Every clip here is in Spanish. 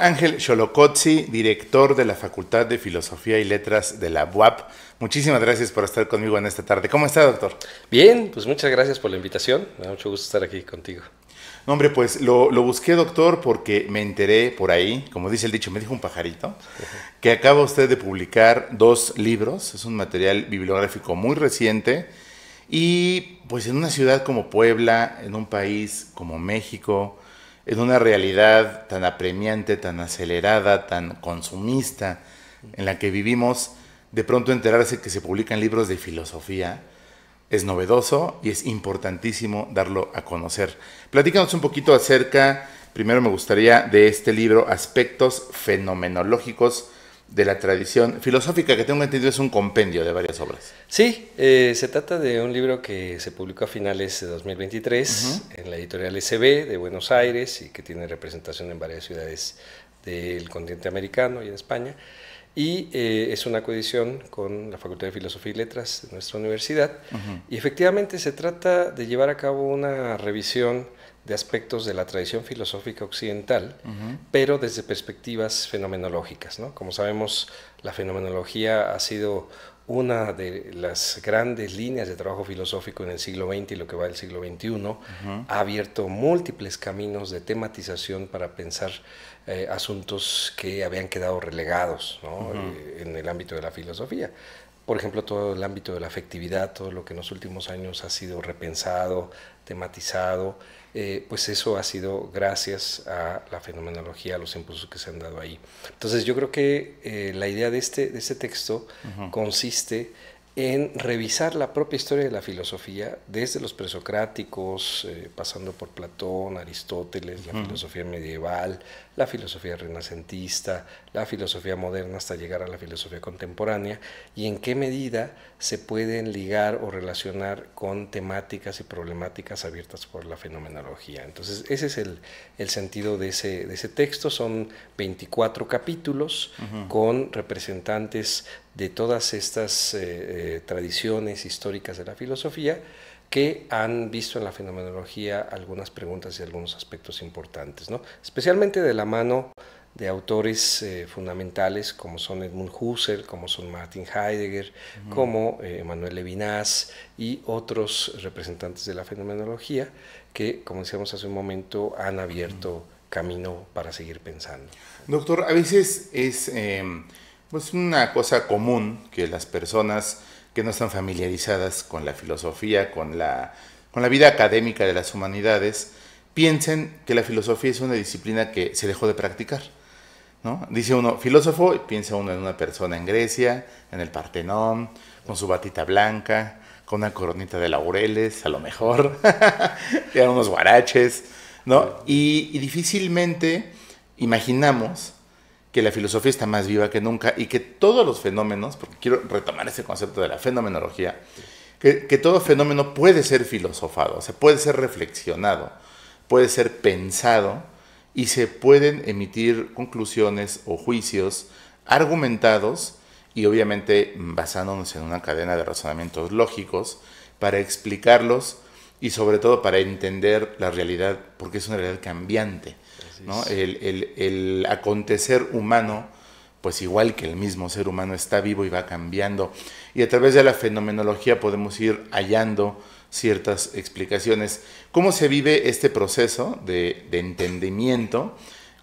Ángel Xolocotzi, director de la Facultad de Filosofía y Letras de la UAP. Muchísimas gracias por estar conmigo en esta tarde. ¿Cómo está, doctor? Bien, pues muchas gracias por la invitación. Me da mucho gusto estar aquí contigo. hombre, pues lo, busqué, doctor, porque me enteré por ahí, como dice el dicho, me dijo un pajarito, que acaba usted de publicar dos libros. Es un material bibliográfico muy reciente. Y pues en una ciudad como Puebla, en un país como México, en una realidad tan apremiante, tan acelerada, tan consumista en la que vivimos, de pronto enterarse que se publican libros de filosofía es novedoso y es importantísimo darlo a conocer. Platícanos un poquito acerca, primero me gustaría, de este libro, Aspectos Fenomenológicos de la tradición filosófica que tengo entendido es un compendio de varias obras. Sí, eh, se trata de un libro que se publicó a finales de 2023 en la editorial SB de Buenos Aires y que tiene representación en varias ciudades del continente americano y en España. Y eh, es una coedición con la Facultad de Filosofía y Letras de nuestra universidad. Y efectivamente se trata de llevar a cabo una revisión de aspectos de la tradición filosófica occidental, pero desde perspectivas fenomenológicas. Como sabemos, la fenomenología ha sido una de las grandes líneas de trabajo filosófico en el siglo XX y lo que va del siglo XXI, ha abierto múltiples caminos de tematización para pensar eh, asuntos que habían quedado relegados eh, en el ámbito de la filosofía. Por ejemplo, todo el ámbito de la afectividad, todo lo que en los últimos años ha sido repensado, tematizado, eh, pues eso ha sido gracias a la fenomenología, a los impulsos que se han dado ahí. Entonces yo creo que la idea de este, de este texto consiste en revisar la propia historia de la filosofía, desde los presocráticos, eh, pasando por Platón, Aristóteles, la filosofía medieval, la filosofía renacentista, la filosofía moderna hasta llegar a la filosofía contemporánea y en qué medida se pueden ligar o relacionar con temáticas y problemáticas abiertas por la fenomenología. Entonces, ese es el, el sentido de ese, de ese texto. Son 24 capítulos con representantes de todas estas eh, eh, tradiciones históricas de la filosofía que han visto en la fenomenología algunas preguntas y algunos aspectos importantes, ¿no? especialmente de la mano de autores eh, fundamentales como son Edmund Husserl, como son Martin Heidegger, como eh, Levinas y otros representantes de la fenomenología que, como decíamos hace un momento, han abierto camino para seguir pensando. Doctor, a veces es em, pues, una cosa común que las personas que no están familiarizadas con la filosofía, con la vida académica de las humanidades, piensen que la filosofía es una disciplina que se dejó de practicar Dice uno, filósofo, y piensa uno en una persona en Grecia, en el Partenón, con su batita blanca, con una coronita de laureles, a lo mejor, eran unos guaraches, ¿no? Y, difícilmente imaginamos que la filosofía está más viva que nunca y que todos los fenómenos, porque quiero retomar ese concepto de la fenomenología, que, que, todo fenómeno puede ser filosofado, o sea, puede ser reflexionado, puede ser pensado y se pueden emitir conclusiones o juicios argumentados y obviamente basándonos en una cadena de razonamientos lógicos para explicarlos y sobre todo para entender la realidad, porque es una realidad cambiante. El, el, acontecer humano, pues igual que el mismo ser humano, está vivo y va cambiando. Y a través de la fenomenología podemos ir hallando ciertas explicaciones. ¿Cómo se vive este proceso de, entendimiento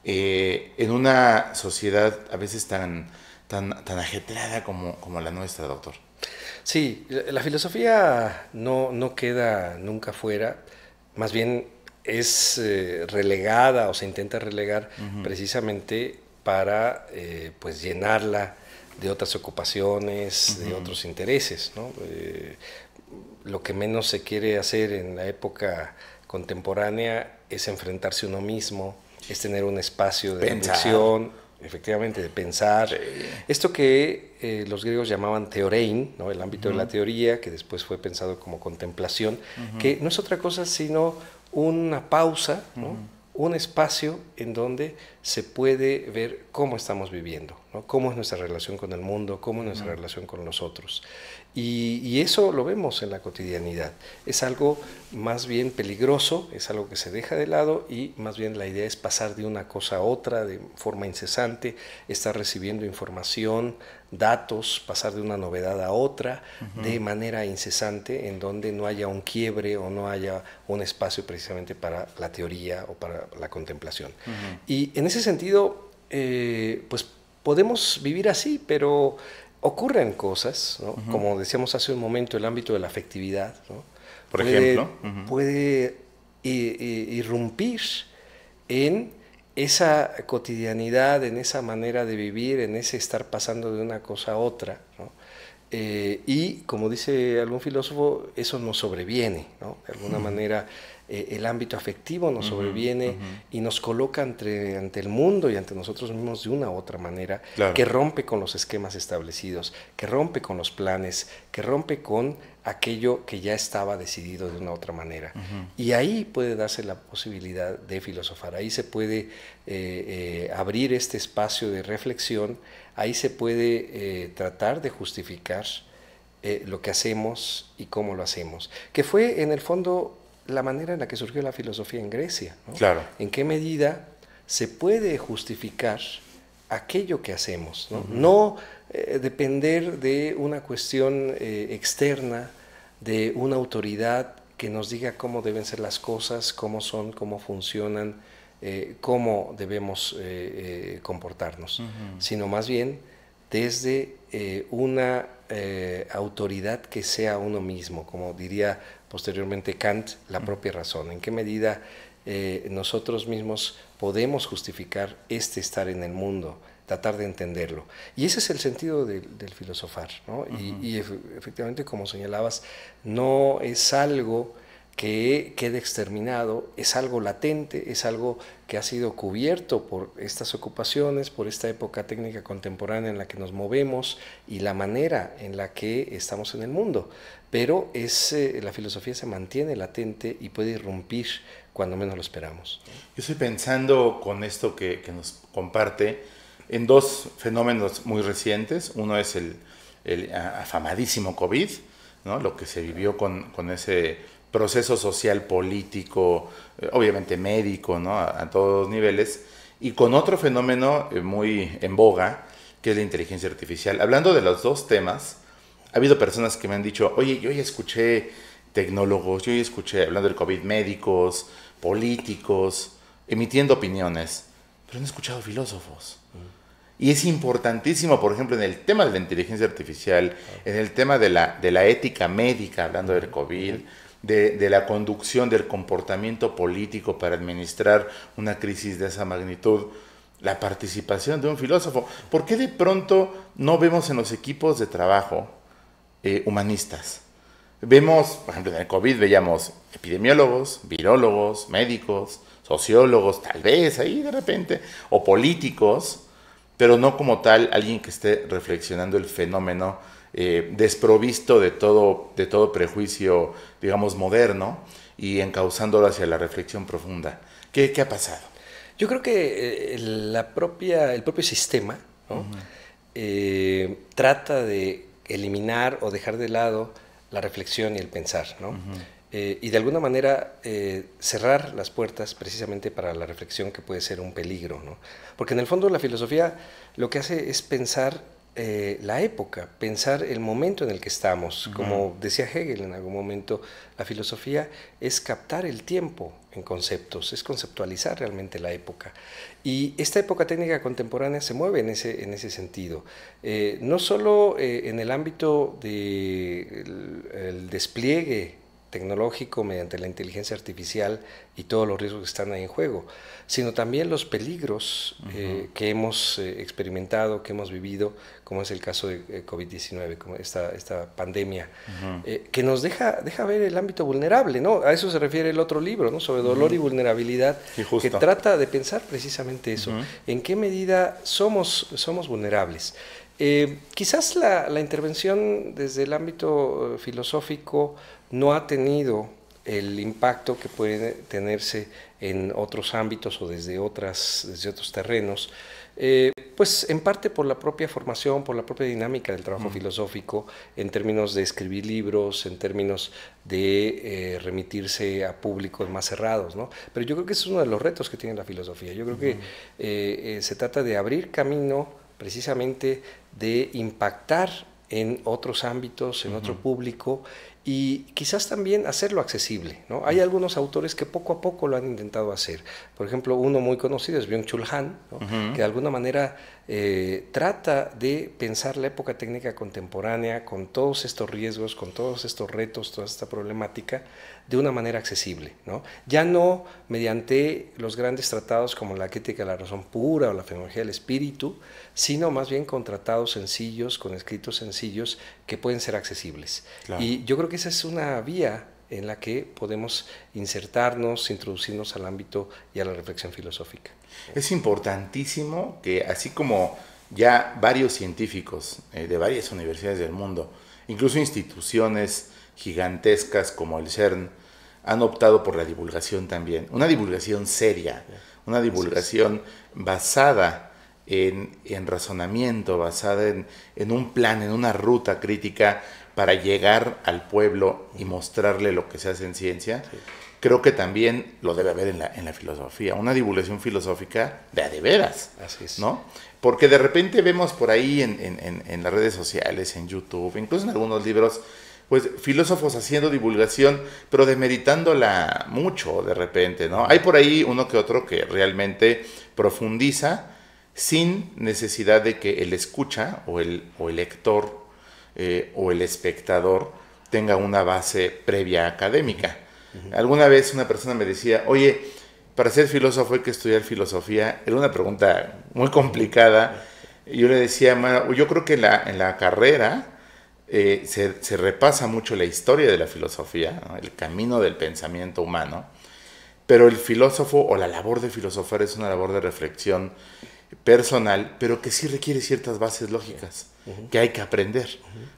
eh, en una sociedad a veces tan, tan, como, la nuestra, doctor? Sí, la filosofía no, queda nunca fuera, más bien es eh, relegada o se intenta relegar precisamente para eh, pues llenarla de otras ocupaciones, de otros intereses. ¿no? lo que menos se quiere hacer en la época contemporánea es enfrentarse uno mismo, es tener un espacio de reflexión, efectivamente, de pensar. Esto que eh, los griegos llamaban teorein, el ámbito de la teoría, que después fue pensado como contemplación, que no es otra cosa sino una pausa, un espacio en donde se puede ver cómo estamos viviendo, ¿no? cómo es nuestra relación con el mundo, cómo es nuestra relación con los otros. Y, eso lo vemos en la cotidianidad. Es algo más bien peligroso, es algo que se deja de lado y más bien la idea es pasar de una cosa a otra de forma incesante, estar recibiendo información, datos, pasar de una novedad a otra de manera incesante en donde no haya un quiebre o no haya un espacio precisamente para la teoría o para la contemplación. Y en ese sentido, eh, pues podemos vivir así, pero ocurren cosas, como decíamos hace un momento, el ámbito de la afectividad. ¿no? Por ejemplo, puede irrumpir en esa cotidianidad, en esa manera de vivir, en ese estar pasando de una cosa a otra. Eh, y, como dice algún filósofo, eso nos sobreviene, de alguna manera eh, el ámbito afectivo nos sobreviene y nos coloca ante, ante, el mundo y ante nosotros mismos de una u otra manera, que rompe con los esquemas establecidos, que rompe con los planes, que rompe con aquello que ya estaba decidido de una otra manera. Y ahí puede darse la posibilidad de filosofar, ahí se puede eh, eh, abrir este espacio de reflexión, ahí se puede tratar de justificar. lo que hacemos y cómo lo hacemos, que fue en el fondo la manera en la que surgió la filosofía en Grecia. Claro. ¿En qué medida se puede justificar aquello que hacemos? No, eh, depender de una cuestión eh, externa, de una autoridad que nos diga cómo deben ser las cosas, cómo son, cómo funcionan, eh, cómo debemos comportarnos, sino más bien desde una eh, autoridad que sea uno mismo, como diría posteriormente Kant, la mm. propia razón. ¿En qué medida eh, nosotros mismos podemos justificar este estar en el mundo? tratar de entenderlo. Y ese es el sentido del filosofar, ¿no? y, efectivamente, como señalabas, no es algo que quede exterminado es algo latente, es algo que ha sido cubierto por estas ocupaciones, por esta época técnica contemporánea en la que nos movemos y la manera en la que estamos en el mundo. Pero es, eh, la filosofía se mantiene latente y puede irrumpir cuando menos lo esperamos. Yo estoy pensando con esto que, nos comparte en dos fenómenos muy recientes. Uno es el, afamadísimo COVID, ¿no? lo que se vivió con, con ese proceso social, político, eh, obviamente médico, ¿no? a, todos los niveles, y con otro fenómeno eh, muy en boga, que es la inteligencia artificial. Hablando de los dos temas, ha habido personas que me han dicho, oye, yo ya escuché tecnólogos, yo ya escuché, hablando del COVID, médicos, políticos, emitiendo opiniones, pero no he escuchado filósofos. Y es importantísimo, por ejemplo, en el tema de la inteligencia artificial, en el tema de la, de la ética médica, hablando del COVID, de, la conducción del comportamiento político para administrar una crisis de esa magnitud, la participación de un filósofo. ¿Por qué de pronto no vemos en los equipos de trabajo eh, humanistas? Vemos, por ejemplo, en el COVID veíamos epidemiólogos, virólogos, médicos, sociólogos, tal vez ahí de repente, o políticos, pero no como tal alguien que esté reflexionando el fenómeno eh, desprovisto de todo, de todo prejuicio, digamos, moderno y encauzándolo hacia la reflexión profunda. ¿Qué, ha pasado? Yo creo que eh, la propia, el propio sistema eh, trata de eliminar o dejar de lado la reflexión y el pensar, y de alguna manera cerrar las puertas precisamente para la reflexión que puede ser un peligro, Porque en el fondo la filosofía lo que hace es pensar eh, la época, pensar el momento en el que estamos. Como decía Hegel en algún momento, la filosofía es captar el tiempo en conceptos, es conceptualizar realmente la época. Y esta época técnica contemporánea se mueve en ese, en ese sentido, eh, no solo eh, en el ámbito del despliegue tecnológico, mediante la inteligencia artificial y todos los riesgos que están ahí en juego, sino también los peligros eh, que hemos eh, experimentado, que hemos vivido, como es el caso de eh, COVID-19, como esta, esta pandemia, que nos deja, deja ver el ámbito vulnerable, ¿no? A eso se refiere el otro libro, ¿no? Sobre dolor y vulnerabilidad, que trata de pensar precisamente eso, en qué medida somos, somos vulnerables. quizás la, la intervención desde el ámbito filosófico, no ha tenido el impacto que puede tenerse en otros ámbitos o desde, otras, desde otros terrenos, eh, pues en parte por la propia formación, por la propia dinámica del trabajo mm. filosófico, en términos de escribir libros, en términos de eh, remitirse a públicos más cerrados, ¿no? Pero yo creo que ese es uno de los retos que tiene la filosofía. Yo creo que mm. eh, se trata de abrir camino precisamente de impactar en otros ámbitos, en otro público y quizás también hacerlo accesible. ¿no? Hay algunos autores que poco a poco lo han intentado hacer. Por ejemplo, uno muy conocido es Byung-Chul que de alguna manera eh, trata de pensar la época técnica contemporánea con todos estos riesgos, con todos estos retos, toda esta problemática, de una manera accesible. ¿no? Ya no mediante los grandes tratados como la crítica de la razón pura o la fenomenología del espíritu, sino más bien con tratados sencillos, con escritos sencillos que pueden ser accesibles. Y yo creo que esa es una vía en la que podemos insertarnos, introducirnos al ámbito y a la reflexión filosófica. Es importantísimo que así como ya varios científicos eh, de varias universidades del mundo, incluso instituciones gigantescas como el CERN, han optado por la divulgación también, una divulgación seria, una divulgación basada en, razonamiento, basada en, en un plan, en una ruta crítica para llegar al pueblo y mostrarle lo que se hace en ciencia creo que también lo debe haber en la, filosofía, una divulgación filosófica de a de veras, ¿no? Porque de repente vemos por ahí en, las redes sociales, en YouTube, incluso en algunos libros, pues filósofos haciendo divulgación, pero demeritándola mucho de repente, ¿no? Hay por ahí uno que otro que realmente profundiza sin necesidad de que el escucha o el, lector eh, o el espectador tenga una base previa académica. Alguna vez una persona me decía, oye, para ser filósofo hay que estudiar filosofía. Era una pregunta muy complicada. Y yo le decía, yo creo que en la, carrera eh, se, repasa mucho la historia de la filosofía, el camino del pensamiento humano. Pero el filósofo o la labor de filosofar es una labor de reflexión personal, pero que sí requiere ciertas bases lógicas que hay que aprender.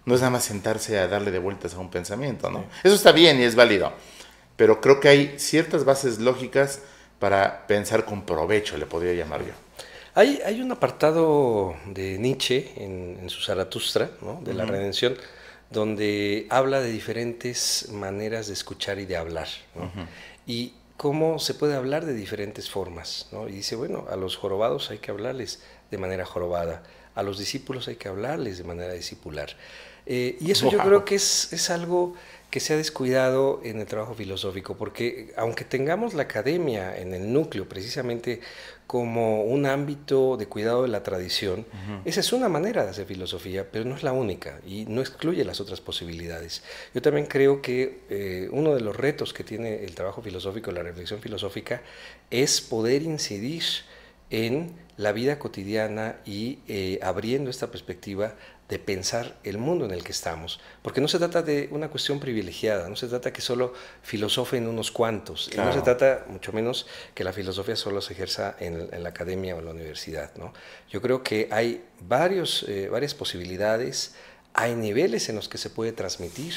No es nada más sentarse a darle de vueltas a un pensamiento, ¿no? Eso está bien y es válido pero creo que hay ciertas bases lógicas para pensar con provecho, le podría llamar yo. Hay, hay un apartado de Nietzsche en, su Zaratustra, ¿no? de la redención, donde habla de diferentes maneras de escuchar y de hablar. Y cómo se puede hablar de diferentes formas. ¿no? Y dice, bueno, a los jorobados hay que hablarles de manera jorobada, a los discípulos hay que hablarles de manera discipular. Eh, y eso yo creo que es, es algo que se ha descuidado en el trabajo filosófico, porque aunque tengamos la academia en el núcleo precisamente como un ámbito de cuidado de la tradición, esa es una manera de hacer filosofía, pero no es la única y no excluye las otras posibilidades. Yo también creo que eh, uno de los retos que tiene el trabajo filosófico, la reflexión filosófica, es poder incidir en la vida cotidiana y eh, abriendo esta perspectiva de pensar el mundo en el que estamos. Porque no se trata de una cuestión privilegiada, no se trata que solo filosofen unos cuantos, no se trata mucho menos que la filosofía solo se ejerza en, la academia o en la universidad. ¿no? Yo creo que hay varios, eh, varias posibilidades, hay niveles en los que se puede transmitir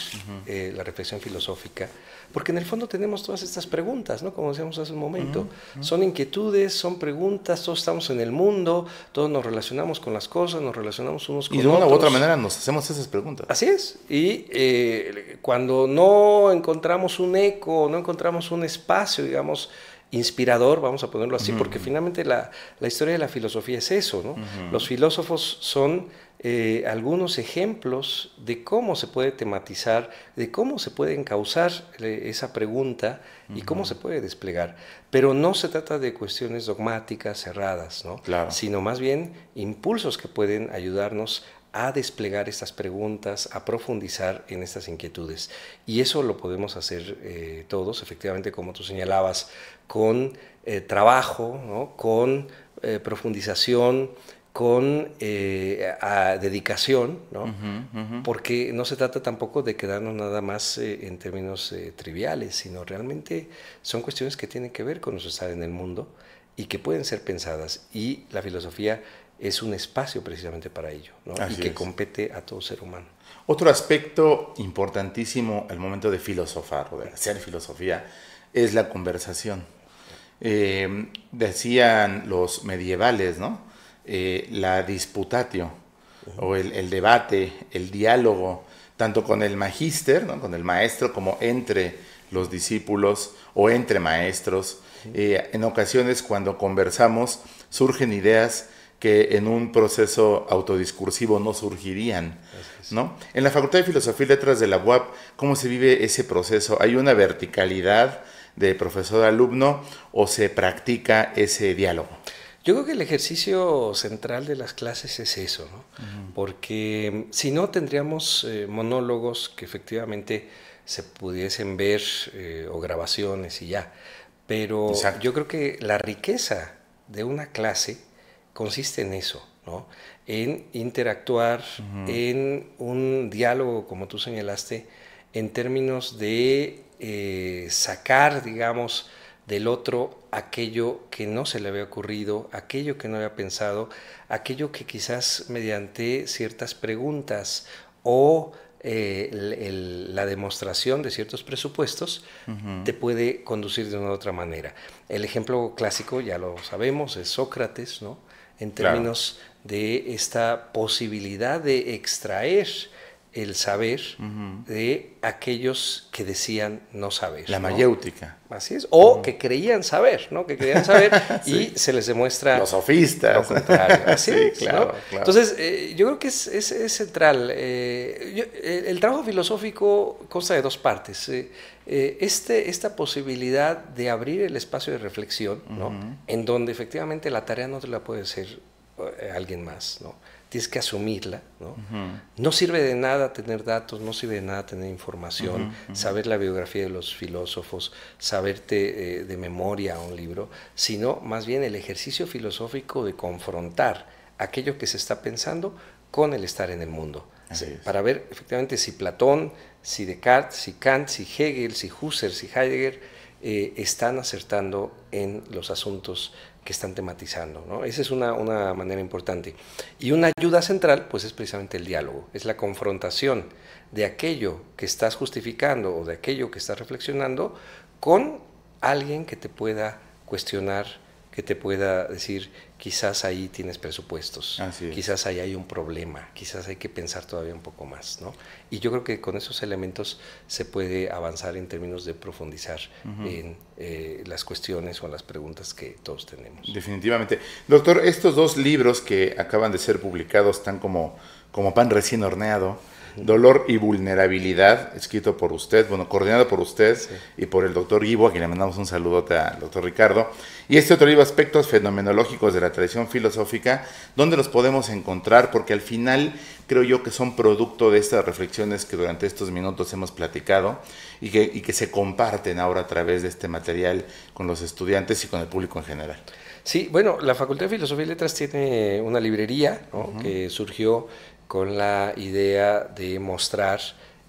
eh, la reflexión filosófica porque en el fondo tenemos todas estas preguntas, ¿no? Como decíamos hace un momento. Son inquietudes, son preguntas, todos estamos en el mundo, todos nos relacionamos con las cosas, nos relacionamos unos con otros. Y de una u otra manera nos hacemos esas preguntas. Así es. Y eh, cuando no encontramos un eco, no encontramos un espacio, digamos, inspirador, vamos a ponerlo así, porque finalmente la, historia de la filosofía es eso, ¿no? Los filósofos son eh, algunos ejemplos de cómo se puede tematizar, de cómo se puede encauzar eh, esa pregunta y cómo se puede desplegar. Pero no se trata de cuestiones dogmáticas cerradas, sino más bien impulsos que pueden ayudarnos a desplegar estas preguntas, a profundizar en estas inquietudes. Y eso lo podemos hacer eh, todos, efectivamente, como tú señalabas, con trabajo, con profundización, con eh, dedicación, ¿no? Porque no se trata tampoco de quedarnos nada más eh, en términos eh, triviales, sino realmente son cuestiones que tienen que ver con nuestro estar en el mundo y que pueden ser pensadas. Y la filosofía es un espacio precisamente para ello, y que compete a todo ser humano. Otro aspecto importantísimo al momento de filosofar o de hacer filosofía es la conversación. decían los medievales, ¿no? Eh, la disputatio o el, debate, el diálogo, tanto con el magíster, ¿no? con el maestro, como entre los discípulos o entre maestros. Eh, en ocasiones cuando conversamos surgen ideas que en un proceso autodiscursivo no surgirían. En la Facultad de Filosofía y Letras de la UAP, ¿cómo se vive ese proceso? ¿Hay una verticalidad de profesor-alumno o se practica ese diálogo? Yo creo que el ejercicio central de las clases es eso, ¿no? Porque mm, si no tendríamos eh, monólogos que efectivamente se pudiesen ver eh, o grabaciones y ya. Pero yo creo que la riqueza de una clase consiste en eso, ¿no? En interactuar, en un diálogo, como tú señalaste, en términos de eh, sacar, digamos, del otro aquello que no se le había ocurrido, aquello que no había pensado, aquello que quizás mediante ciertas preguntas o eh, la demostración de ciertos presupuestos te puede conducir de una u otra manera. El ejemplo clásico, ya lo sabemos, es Sócrates, ¿no? En términos de esta posibilidad de extraer el saber de aquellos que decían no saber. La mayéutica. Así es. O que creían saber, ¿no? Que creían saber y se les demuestra... Los sofistas. contrario. sí, claro, Entonces, eh, yo creo que es, central. Eh, el, trabajo filosófico consta de dos partes. Eh, este, esta posibilidad de abrir el espacio de reflexión, ¿no? En donde efectivamente la tarea no te la puede hacer eh, alguien más, ¿no? Tienes que asumirla, ¿no? No sirve de nada tener datos, no sirve de nada tener información, saber la biografía de los filósofos, saberte eh, de memoria un libro, sino más bien el ejercicio filosófico de confrontar aquello que se está pensando con el estar en el mundo. para ver efectivamente si Platón, si Descartes, si Kant, si Hegel, si Husserl, si Heidegger eh, están acertando en los asuntos que están tematizando. ¿no? Esa es una, una, manera importante. Y una ayuda central, pues es precisamente el diálogo, es la confrontación de aquello que estás justificando o de aquello que estás reflexionando con alguien que te pueda cuestionar que te pueda decir, quizás ahí tienes presupuestos, quizás ahí hay un problema, quizás hay que pensar todavía un poco más, ¿no? Y yo creo que con esos elementos se puede avanzar en términos de profundizar en eh, las cuestiones o las preguntas que todos tenemos. Definitivamente. Doctor, estos dos libros que acaban de ser publicados están como, como pan recién horneado, Dolor y Vulnerabilidad, escrito por usted, bueno, coordinado por usted y por el doctor Ivo, a quien le mandamos un saludote al doctor Ricardo. Y este otro libro, Aspectos Fenomenológicos de la Tradición Filosófica, ¿dónde los podemos encontrar, porque al final creo yo que son producto de estas reflexiones que durante estos minutos hemos platicado y que, se comparten ahora a través de este material con los estudiantes y con el público en general. Sí, bueno, la Facultad de Filosofía y Letras tiene una librería que surgió con la idea de mostrar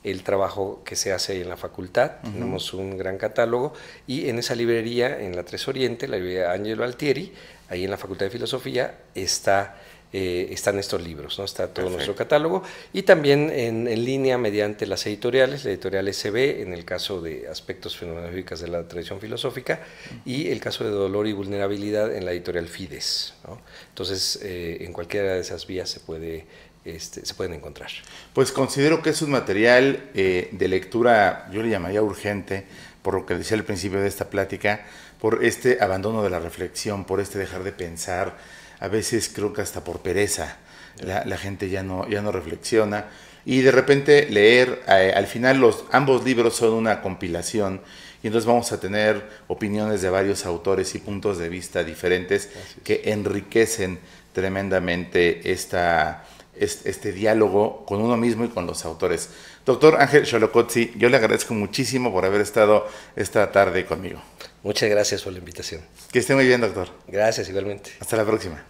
el trabajo que se hace en la facultad. Tenemos un gran catálogo y en esa librería, en la Tres Oriente, la librería Ángelo Altieri, ahí en la Facultad de Filosofía, está, eh, están estos libros, ¿no? está todo nuestro catálogo. Y también en, línea mediante las editoriales, la editorial SB, en el caso de aspectos fenomenológicos de la tradición filosófica, y el caso de dolor y vulnerabilidad en la editorial Fides. ¿no? Entonces, eh, en cualquiera de esas vías se puede este, se pueden encontrar? Pues considero que es un material eh, de lectura, yo le llamaría urgente, por lo que decía al principio de esta plática, por este abandono de la reflexión, por este dejar de pensar, a veces creo que hasta por pereza, la, gente ya no, ya no reflexiona. Y de repente leer, eh, al final los, ambos libros son una compilación y entonces vamos a tener opiniones de varios autores y puntos de vista diferentes que enriquecen tremendamente esta, este, diálogo con uno mismo y con los autores. Doctor Ángel Cholocotzi, yo le agradezco muchísimo por haber estado esta tarde conmigo. Muchas gracias por la invitación. Que esté muy bien, doctor. Gracias, igualmente. Hasta la próxima.